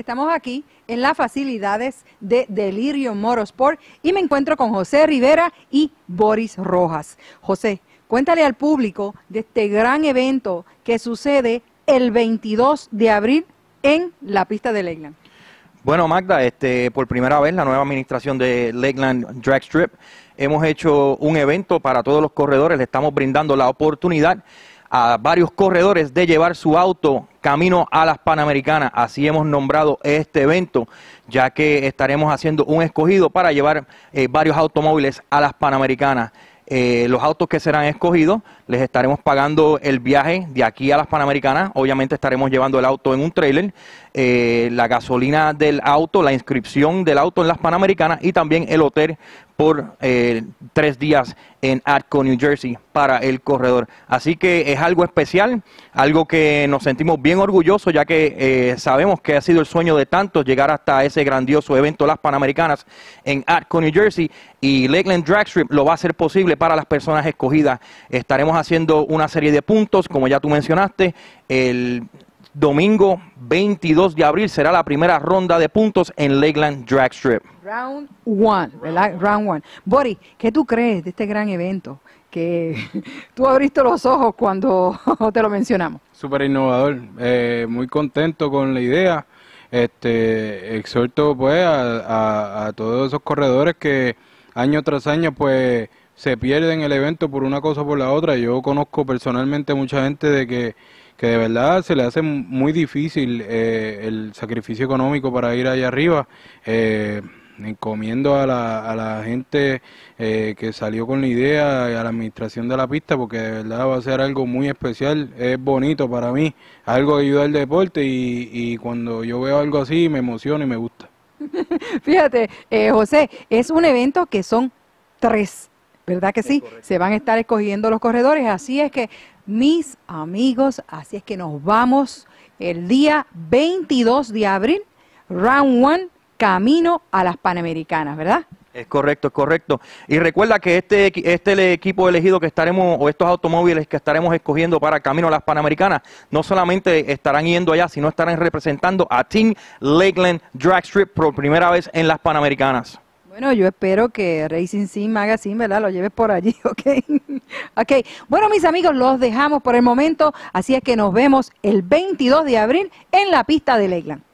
Estamos aquí en las facilidades de Delirio Morosport y me encuentro con José Rivera y Boris Rojas. José, cuéntale al público de este gran evento que sucede el 22 de abril en la pista de Lakeland. Bueno, Magda, este, por primera vez la nueva administración de Lakeland Drag Strip hemos hecho un evento para todos los corredores, le estamos brindando la oportunidad a varios corredores de llevar su auto camino a las Panamericanas. Así hemos nombrado este evento, ya que estaremos haciendo un escogido para llevar eh, varios automóviles a las Panamericanas. Eh, los autos que serán escogidos, les estaremos pagando el viaje de aquí a las Panamericanas. Obviamente estaremos llevando el auto en un trailer, eh, la gasolina del auto, la inscripción del auto en las Panamericanas y también el hotel por eh, tres días en Atco, New Jersey, para el corredor. Así que es algo especial, algo que nos sentimos bien orgullosos, ya que eh, sabemos que ha sido el sueño de tantos llegar hasta ese grandioso evento, las Panamericanas, en Atco, New Jersey, y Lakeland Drag lo va a hacer posible para las personas escogidas. Estaremos haciendo una serie de puntos, como ya tú mencionaste, el Domingo 22 de abril será la primera ronda de puntos en Lakeland Drag Strip. Round one, ¿verdad? Round one. Boris, ¿qué tú crees de este gran evento? Que tú abriste los ojos cuando te lo mencionamos. Súper innovador, eh, muy contento con la idea. Este, exhorto pues a, a todos esos corredores que año tras año pues se pierden el evento por una cosa o por la otra. Yo conozco personalmente mucha gente de que, de verdad se le hace muy difícil eh, el sacrificio económico para ir allá arriba. Eh, encomiendo a la, a la gente eh, que salió con la idea y a la administración de la pista porque de verdad va a ser algo muy especial, es bonito para mí, algo que ayuda al deporte y, y cuando yo veo algo así me emociona y me gusta. Fíjate, eh, José, es un evento que son tres ¿verdad que sí? Se van a estar escogiendo los corredores. Así es que, mis amigos, así es que nos vamos el día 22 de abril, round one, camino a las Panamericanas, ¿verdad? Es correcto, es correcto. Y recuerda que este, este equipo elegido que estaremos, o estos automóviles que estaremos escogiendo para Camino a las Panamericanas, no solamente estarán yendo allá, sino estarán representando a Team Lakeland Drag Strip por primera vez en las Panamericanas. Bueno, yo espero que Racing Sim Magazine, ¿verdad? Lo lleves por allí, ¿ok? ok. Bueno, mis amigos, los dejamos por el momento. Así es que nos vemos el 22 de abril en la pista de Leyland.